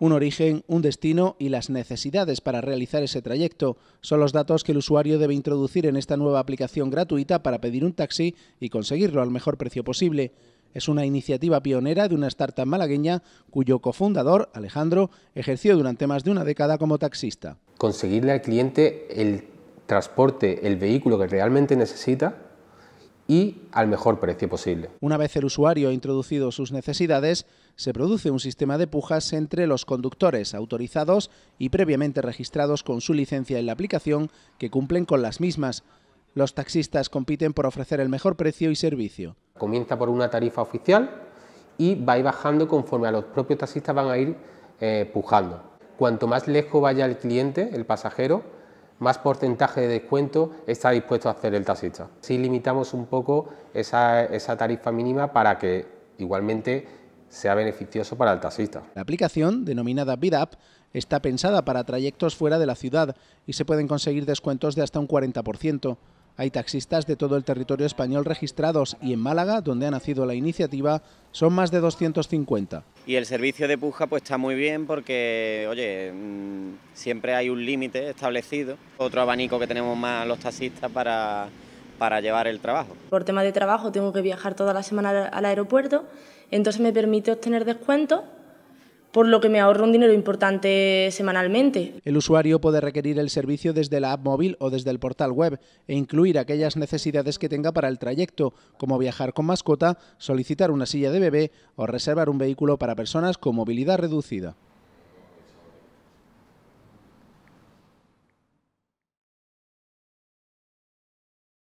un origen, un destino y las necesidades para realizar ese trayecto. Son los datos que el usuario debe introducir en esta nueva aplicación gratuita para pedir un taxi y conseguirlo al mejor precio posible. Es una iniciativa pionera de una startup malagueña cuyo cofundador, Alejandro, ejerció durante más de una década como taxista. Conseguirle al cliente el transporte, el vehículo que realmente necesita y al mejor precio posible. Una vez el usuario ha introducido sus necesidades, se produce un sistema de pujas entre los conductores autorizados y previamente registrados con su licencia en la aplicación que cumplen con las mismas. Los taxistas compiten por ofrecer el mejor precio y servicio. Comienza por una tarifa oficial y va a ir bajando conforme a los propios taxistas van a ir eh, pujando. Cuanto más lejos vaya el cliente, el pasajero, más porcentaje de descuento está dispuesto a hacer el taxista. Si limitamos un poco esa, esa tarifa mínima para que igualmente sea beneficioso para el taxista. La aplicación, denominada BidApp, está pensada para trayectos fuera de la ciudad y se pueden conseguir descuentos de hasta un 40%. Hay taxistas de todo el territorio español registrados y en Málaga, donde ha nacido la iniciativa, son más de 250. Y el servicio de puja pues está muy bien porque, oye, mm, siempre hay un límite establecido. Otro abanico que tenemos más los taxistas para, para llevar el trabajo. Por tema de trabajo tengo que viajar toda la semana al aeropuerto, entonces me permite obtener descuentos por lo que me ahorro un dinero importante semanalmente. El usuario puede requerir el servicio desde la app móvil o desde el portal web e incluir aquellas necesidades que tenga para el trayecto, como viajar con mascota, solicitar una silla de bebé o reservar un vehículo para personas con movilidad reducida.